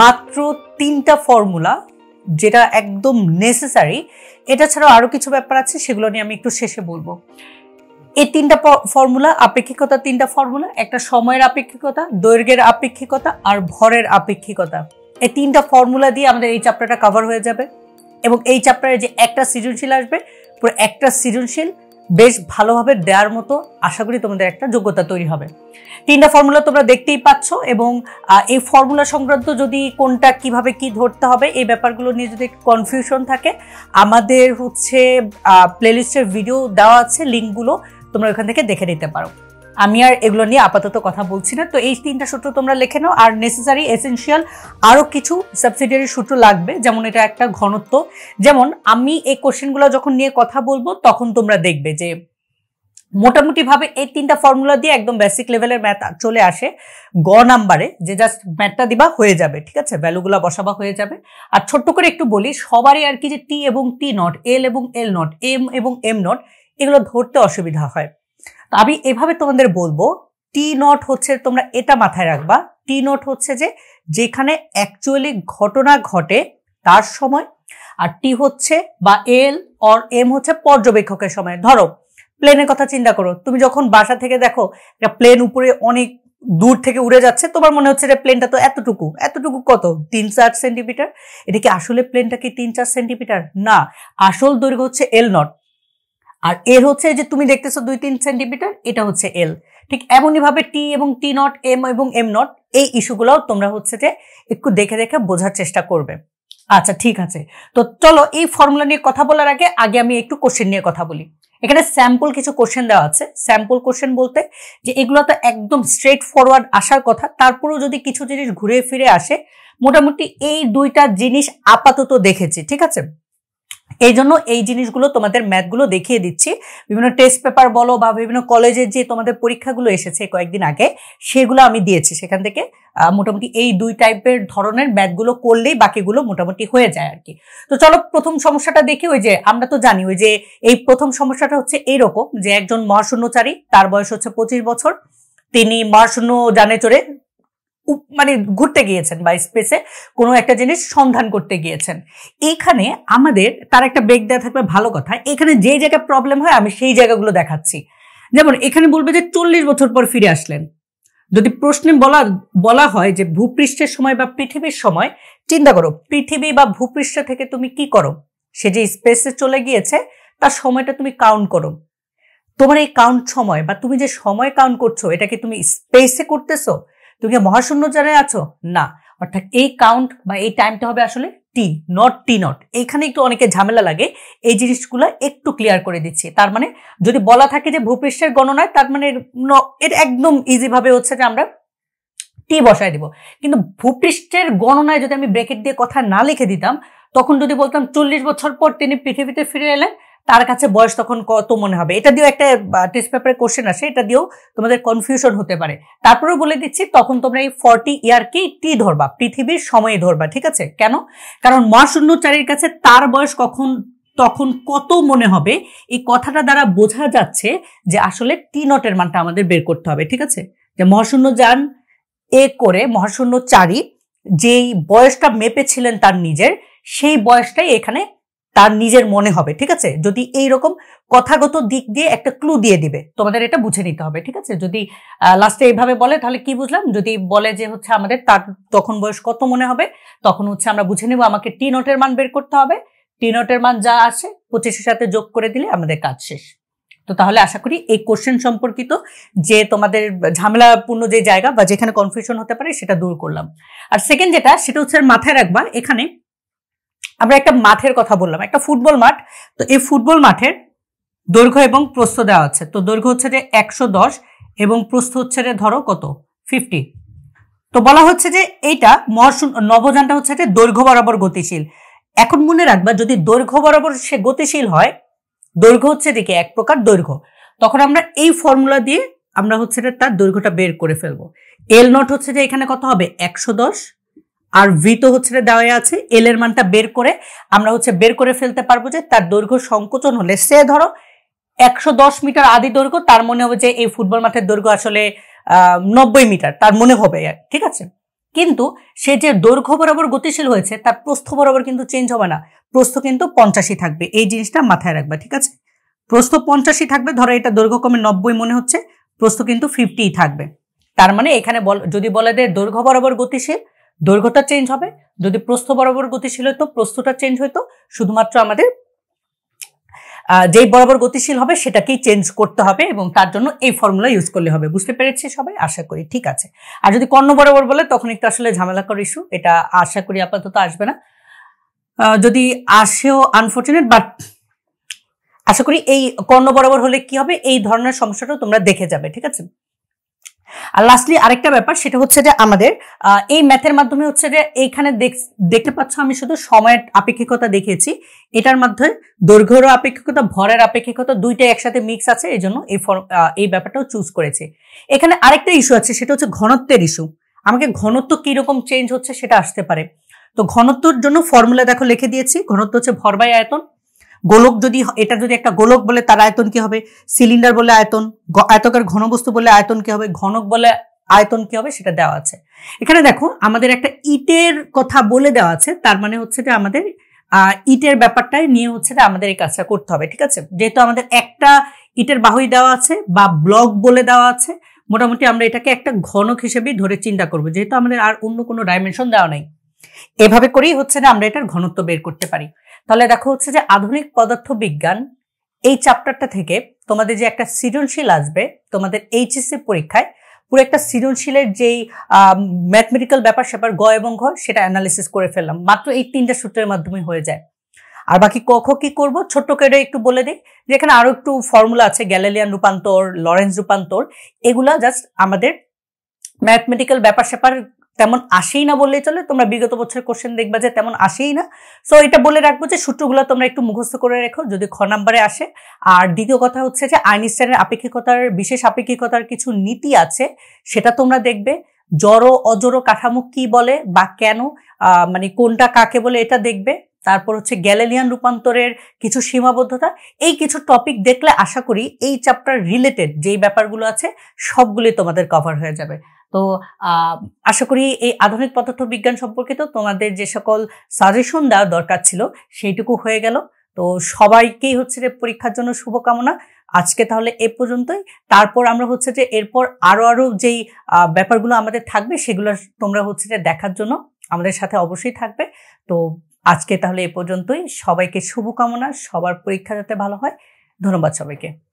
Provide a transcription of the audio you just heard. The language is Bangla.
মাত্র তিনটা ফর্মুলা যেটা একদম নেসেসারি এটা ছাড়াও আরও কিছু ব্যাপার আছে সেগুলো নিয়ে আমি একটু শেষে বলবো এই তিনটা ফর্মুলা আপেক্ষিকতা তিনটা ফর্মুলা একটা সময়ের আপেক্ষিকতা দৈর্ঘ্যের আপেক্ষিকতা আর ভরের আপেক্ষিকতা এই তিনটা ফর্মুলা দিয়ে আমাদের এই চ্যাপ্টারটা কভার হয়ে যাবে এবং এই চ্যাপ্টারে যে একটা সৃজনশীল আসবে পুরো একটা সৃজনশীল বেশ ভালোভাবে দেওয়ার মতো আশা করি তোমাদের একটা যোগ্যতা তৈরি হবে তিনটা ফর্মুলা তোমরা দেখতেই পাচ্ছ এবং এই ফর্মুলা সংক্রান্ত যদি কোনটা কিভাবে কি ধরতে হবে এই ব্যাপারগুলো নিয়ে যদি কনফিউশন থাকে আমাদের হচ্ছে প্লেলিস্টের ভিডিও দেওয়া আছে লিঙ্কগুলো তোমরা ওখান থেকে দেখে নিতে পারো আমি আর এগুলো নিয়ে আপাতত কথা বলছি না তো এই তিনটা সূত্র তোমরা লেখে নাও আর নেসেসারি এসেন্সিয়াল আরও কিছু সাবসিডিয়ারি সূত্র লাগবে যেমন এটা একটা ঘনত্ব যেমন আমি এই কোশ্চেনগুলো যখন নিয়ে কথা বলবো তখন তোমরা দেখবে যে মোটামুটিভাবে এই তিনটা ফর্মুলা দিয়ে একদম বেসিক লেভেলের ম্যাথ চলে আসে গ নাম্বারে যে জাস্ট ম্যাথটা দিবা হয়ে যাবে ঠিক আছে ভ্যালুগুলো বসাবা হয়ে যাবে আর ছোট্ট করে একটু বলি সবারই আর কি যে টি এবং টি নট এল এবং এল নট এম এবং এম নট এগুলো ধরতে অসুবিধা হয় তো আমি এভাবে তোমাদের বলবো টি নট হচ্ছে তোমরা এটা মাথায় রাখবা টি নট হচ্ছে যে যেখানে অ্যাকচুয়ালি ঘটনা ঘটে তার সময় আর টি হচ্ছে বা এল অর এম হচ্ছে পর্যবেক্ষকের সময় ধরো প্লেনের কথা চিন্তা করো তুমি যখন বাসা থেকে দেখো একটা প্লেন উপরে অনেক দূর থেকে উড়ে যাচ্ছে তোমার মনে হচ্ছে যে প্লেনটা তো এতটুকু এতটুকু কত তিন চার সেন্টিমিটার এটা কি আসলে প্লেনটা কি তিন চার সেন্টিমিটার না আসল দৈর্ঘ্য হচ্ছে এল নট আর এর হচ্ছে যে তুমি দেখতেছো দুই তিন সেন্টিমিটার এটা হচ্ছে এল ঠিক এমনইভাবে টি এবং টি নট এম এবং এম নট এই ইস্যুগুলোও তোমরা হচ্ছে যে একটু দেখে দেখে বোঝার চেষ্টা করবে আচ্ছা ঠিক আছে তো চলো এই ফর্মুলা নিয়ে কথা বলার আগে আগে আমি একটু কোশ্চেন নিয়ে কথা বলি এখানে স্যাম্পল কিছু কোশ্চেন দেওয়া আছে স্যাম্পল কোশ্চেন বলতে যে এগুলো তো একদম স্ট্রেট ফরওয়ার্ড আসার কথা তারপরেও যদি কিছু জিনিস ঘুরে ফিরে আসে মোটামুটি এই দুইটা জিনিস আপাতত দেখেছি ঠিক আছে এই জন্য এই জিনিসগুলো তোমাদের ম্যাথগুলো দেখিয়ে দিচ্ছি বিভিন্ন টেস্ট পেপার বলো বা বিভিন্ন কলেজের যে তোমাদের পরীক্ষাগুলো এসেছে কয়েকদিন আগে সেগুলো আমি দিয়েছি সেখান থেকে মোটামুটি এই দুই টাইপের ধরনের ম্যাথগুলো করলেই বাকিগুলো মোটামুটি হয়ে যায় আর কি তো চলো প্রথম সমস্যাটা দেখি ওই যে আমরা তো জানি ওই যে এই প্রথম সমস্যাটা হচ্ছে এইরকম যে একজন মহাশূন্যচারী তার বয়স হচ্ছে পঁচিশ বছর তিনি মহাশূন্য যানে চড়ে মানে ঘুরতে গিয়েছেন বা স্পেসে কোনো একটা জিনিস সন্ধান করতে গিয়েছেন এখানে আমাদের তার একটা বেগ দেওয়া থাকবে ভালো কথা এখানে যে জায়গায় প্রবলেম হয় আমি সেই জায়গাগুলো দেখাচ্ছি যেমন এখানে বলবে যে চল্লিশ বছর পর ফিরে আসলেন যদি প্রশ্নে বলা বলা হয় যে ভূপৃষ্ঠের সময় বা পৃথিবীর সময় চিন্তা করো পৃথিবী বা ভূপৃষ্ঠ থেকে তুমি কি করো সে যে স্পেসে চলে গিয়েছে তার সময়টা তুমি কাউন্ট করো তোমার এই কাউন্ট সময় বা তুমি যে সময় কাউন্ট করছো এটা কি তুমি স্পেসে করতেছো তুমি কি মহাশূন্যচারে আছো না অর্থাৎ এই কাউন্ট বা এই টাইমটা হবে আসলে টি নট টি নট এখানে একটু অনেকে ঝামেলা লাগে এই জিনিসগুলো একটু ক্লিয়ার করে দিচ্ছি তার মানে যদি বলা থাকে যে ভূপৃষ্ঠের গণনায় তার মানে এর একদম ইজিভাবে হচ্ছে যে আমরা টি বসায় দিব কিন্তু ভূপৃষ্ঠের গণনায় যদি আমি ব্রেকেট দিয়ে কথা না লিখে দিতাম তখন যদি বলতাম চল্লিশ বছর পর তিনি পৃথিবীতে ফিরে এলেন তার কাছে বয়স তখন কত মনে হবে এটা দিয়েও একটা টেস্ট পেপারে কোশ্চেন আসে এটা দিয়েও তোমাদের কনফিউশন হতে পারে তারপরেও বলে দিচ্ছি তখন তোমরা এই ফর্টি ইয়ারকে টি ধরবা পৃথিবীর সময়ে ধরবা ঠিক আছে কেন কারণ মহাশূন্যচারীর কাছে তার বয়স কখন তখন কত মনে হবে এই কথাটা দ্বারা বোঝা যাচ্ছে যে আসলে টি নটের মানটা আমাদের বের করতে হবে ঠিক আছে যে মহাশূন্য যান এ করে মহাশূন্য চারি যেই বয়সটা মেপেছিলেন তার নিজের সেই বয়সটাই এখানে তার নিজের মনে হবে ঠিক আছে যদি এই রকম কথাগত দিক দিয়ে একটা ক্লু দিয়ে দিবে তোমাদের এটা বুঝে নিতে হবে ঠিক আছে যদি লাস্টে এইভাবে বলে তাহলে কি বুঝলাম যদি বলে যে হচ্ছে আমাদের তার তখন বয়স কত মনে হবে তখন হচ্ছে আমরা বুঝে নেব আমাকে টি নোটের মান বের করতে হবে টি নোটের মান যা আসে পঁচিশের সাথে যোগ করে দিলে আমাদের কাজ শেষ তো তাহলে আশা করি এই কোশ্চেন সম্পর্কিত যে তোমাদের ঝামেলাপূর্ণ যে জায়গা বা যেখানে কনফিউশন হতে পারে সেটা দূর করলাম আর সেকেন্ড যেটা সেটা হচ্ছে মাথায় রাখবা এখানে আমরা একটা মাঠের কথা বললাম একটা ফুটবল মাঠ তো এই ফুটবল মাঠের দৈর্ঘ্য এবং প্রস্থ দেওয়া আছে তো দৈর্ঘ্য হচ্ছে যে একশো দশ এবং প্রস্থ হচ্ছে যে ধরো কত ফিফটি তো বলা হচ্ছে যে এইটা মহাশূন্য নবযানটা হচ্ছে যে দৈর্ঘ্য বরাবর গতিশীল এখন মনে রাখবা যদি দৈর্ঘ্য বরাবর সে গতিশীল হয় দৈর্ঘ্য হচ্ছে দেখি এক প্রকার দৈর্ঘ্য তখন আমরা এই ফর্মুলা দিয়ে আমরা হচ্ছে তার দৈর্ঘ্যটা বের করে ফেলবো এল নট হচ্ছে যে এখানে কত হবে একশো দশ আর ভি তো হচ্ছে দেওয়া আছে এল এর মানটা বের করে আমরা হচ্ছে বের করে ফেলতে পারবো যে তার দৈর্ঘ্য সংকোচন হলে সে ধরো একশো মিটার আদি দৈর্ঘ্য তার মনে হবে যে এই ফুটবল মাঠের দৈর্ঘ্য আসলে নব্বই মিটার তার মনে হবে ঠিক আছে কিন্তু সে যে দৈর্ঘ্য বরাবর গতিশীল হয়েছে তার প্রস্থ বরাবর কিন্তু চেঞ্জ হবে না প্রস্থ কিন্তু পঞ্চাশি থাকবে এই জিনিসটা মাথায় রাখবে ঠিক আছে প্রস্থ পঞ্চাশি থাকবে ধরো এটা দৈর্ঘ্য কমে নব্বই মনে হচ্ছে প্রস্থ কিন্তু ফিফটিই থাকবে তার মানে এখানে যদি বলে দেয় দৈর্ঘ্য বরাবর গতিশীল দৈর্ঘ্যটা চেঞ্জ হবে যদি প্রস্থ বরাবর গতিশীল হইতো প্রস্থটা চেঞ্জ হইতো শুধুমাত্র আমাদের যেই বরাবর গতিশীল হবে সেটাকেই চেঞ্জ করতে হবে এবং তার জন্য এই ফর্মুলা ইউজ করলে হবে বুঝতে পেরেছি সবাই আশা করি ঠিক আছে আর যদি কর্ণ বরাবর বলে তখন একটু আসলে ঝামেলা করে ইস্যু এটা আশা করি আপাতত আসবে না যদি আসেও আনফর্চুনেট বাট আশা করি এই কর্ণ বরাবর হলে কি হবে এই ধরনের সমস্যাটাও তোমরা দেখে যাবে ঠিক আছে আর লাস্টলি আরেকটা ব্যাপার সেটা হচ্ছে যে আমাদের এই ম্যাথের মাধ্যমে হচ্ছে যে এইখানে দেখতে পাচ্ছ আমি শুধু সময়ের আপেক্ষিকতা দেখিয়েছি এটার মাধ্যমে দৈর্ঘ্যর আপেক্ষিকতা ভরের আপেক্ষিকতা দুইটাই একসাথে মিক্স আছে এই জন্য এই এই ব্যাপারটাও চুজ করেছে এখানে আরেকটা ইস্যু আছে সেটা হচ্ছে ঘনত্বের ইস্যু আমাকে ঘনত্ব কীরকম চেঞ্জ হচ্ছে সেটা আসতে পারে তো ঘনত্বর জন্য ফর্মুলা দেখো লিখে দিয়েছি ঘনত্ব হচ্ছে ভর বাই আয়তন গোলক যদি এটা যদি একটা গোলক বলে তার আয়তন কি হবে সিলিন্ডার বলে আয়তন আয়তকার ঘনবস্তু বলে আয়তন কি হবে ঘনক বলে আয়তন কি হবে সেটা দেওয়া আছে এখানে দেখো আমাদের একটা ইটের কথা বলে দেওয়া আছে তার মানে হচ্ছে যে আমাদের ইটের ব্যাপারটাই নিয়ে হচ্ছে যে আমাদের এই কাজটা করতে হবে ঠিক আছে যেহেতু আমাদের একটা ইটের বাহুই দেওয়া আছে বা ব্লক বলে দেওয়া আছে মোটামুটি আমরা এটাকে একটা ঘনক হিসেবেই ধরে চিন্তা করব যেহেতু আমাদের আর অন্য কোনো ডাইমেনশন দেওয়া নাই এভাবে করেই হচ্ছে না আমরা এটার ঘনত্ব বের করতে পারি তাহলে দেখো হচ্ছে যে আধুনিক পদার্থ বিজ্ঞান এই চ্যাপ্টারটা থেকে তোমাদের যে একটা সৃজনশীল আসবে তোমাদের এইচএসসি পরীক্ষায় পুরো একটা সৃজনশীলের যেই ম্যাথমেটিক্যাল ব্যাপার স্যাপার গ এবং ঘ সেটা অ্যানালিসিস করে ফেললাম মাত্র এই তিনটা সূত্রের মাধ্যমে হয়ে যায় আর বাকি কখন কি করব ছোট্ট করে একটু বলে দিই যেখানে আরও একটু ফর্মুলা আছে গ্যালেলিয়ান রূপান্তর লরেন্স রূপান্তর এগুলা জাস্ট আমাদের ম্যাথমেটিক্যাল ব্যাপার স্যাপার তেমন আসেই না বললেই চলে তোমরা বিগত বছরের কোশ্চেন দেখবা যে তেমন আসেই না সো এটা বলে রাখবো যে সূত্রগুলো তোমরা একটু মুখস্থ করে রেখো যদি খ নাম্বারে আসে আর দ্বিতীয় কথা হচ্ছে যে আইনস্টাইনের আপেক্ষিকতার বিশেষ আপেক্ষিকতার কিছু নীতি আছে সেটা তোমরা দেখবে জড়ো অজড়ো কাঠামো কি বলে বা কেন মানে কোনটা কাকে বলে এটা দেখবে তারপর হচ্ছে গ্যালেলিয়ান রূপান্তরের কিছু সীমাবদ্ধতা এই কিছু টপিক দেখলে আশা করি এই চ্যাপ্টার রিলেটেড যেই ব্যাপারগুলো আছে সবগুলি তোমাদের কভার হয়ে যাবে তো আশা করি এই আধুনিক পদার্থ বিজ্ঞান সম্পর্কিত তোমাদের যে সকল সাজেশন দেওয়ার দরকার ছিল সেইটুকু হয়ে গেল তো সবাইকেই হচ্ছে যে পরীক্ষার জন্য শুভকামনা আজকে তাহলে এ পর্যন্তই তারপর আমরা হচ্ছে যে এরপর আরও আরও যেই ব্যাপারগুলো আমাদের থাকবে সেগুলো তোমরা হচ্ছে যে দেখার জন্য আমাদের সাথে অবশ্যই থাকবে তো আজকে তাহলে এ পর্যন্তই সবাইকে শুভকামনা সবার পরীক্ষা যাতে ভালো হয় ধন্যবাদ সবাইকে